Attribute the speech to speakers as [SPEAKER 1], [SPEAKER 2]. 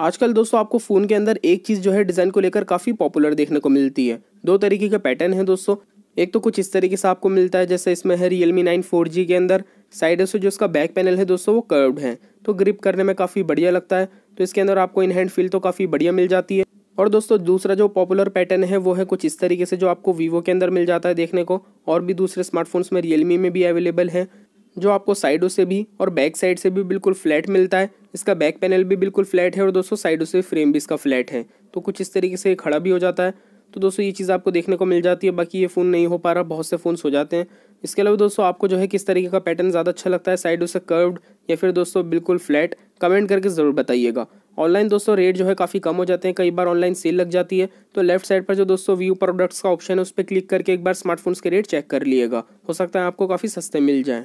[SPEAKER 1] आजकल दोस्तों आपको फ़ोन के अंदर एक चीज़ जो है डिज़ाइन को लेकर काफ़ी पॉपुलर देखने को मिलती है दो तरीके के पैटर्न है दोस्तों एक तो कुछ इस तरीके से आपको मिलता है जैसे इसमें है Realme nine four G के अंदर साइड से जो इसका बैक पैनल है दोस्तों वो कर्व्ड है तो ग्रिप करने में काफ़ी बढ़िया लगता है तो इसके अंदर आपको इन हैंड फील तो काफ़ी बढ़िया मिल जाती है और दोस्तों दूसरा जो पॉपुलर पैटर्न है वो है कुछ इस तरीके से जो आपको वीवो के अंदर मिल जाता है देखने को और भी दूसरे स्मार्टफोन्स में रियलमी में भी अवेलेबल है जो आपको साइडों से भी और बैक साइड से भी बिल्कुल फ्लैट मिलता है इसका बैक पैनल भी बिल्कुल फ्लैट है और दोस्तों साइडों से फ्रेम भी इसका फ्लैट है तो कुछ इस तरीके से खड़ा भी हो जाता है तो दोस्तों ये चीज़ आपको देखने को मिल जाती है बाकी ये फ़ोन नहीं हो पा रहा बहुत से फ़ोन हो जाते हैं इसके अलावा दोस्तों आपको जो है किस तरीके का पैटर्न ज़्यादा अच्छा लगता है साइडों से कर्व्ड या फिर दोस्तों बिल्कुल फ्लैट कमेंट करके ज़रूर बताइएगा ऑनलाइन दोस्तों रेट जो है काफ़ी कम हो जाते हैं कई बार ऑनलाइन सेल लग जाती है तो लेफ्ट साइड पर जो दोस्तों व्यू प्रोडक्ट्स का ऑप्शन है उस पर क्लिक करके एक बार स्मार्टफोन्स के रेट चेक कर लिएगा हो सकता है आपको काफ़ी सस्ते मिल जाएँ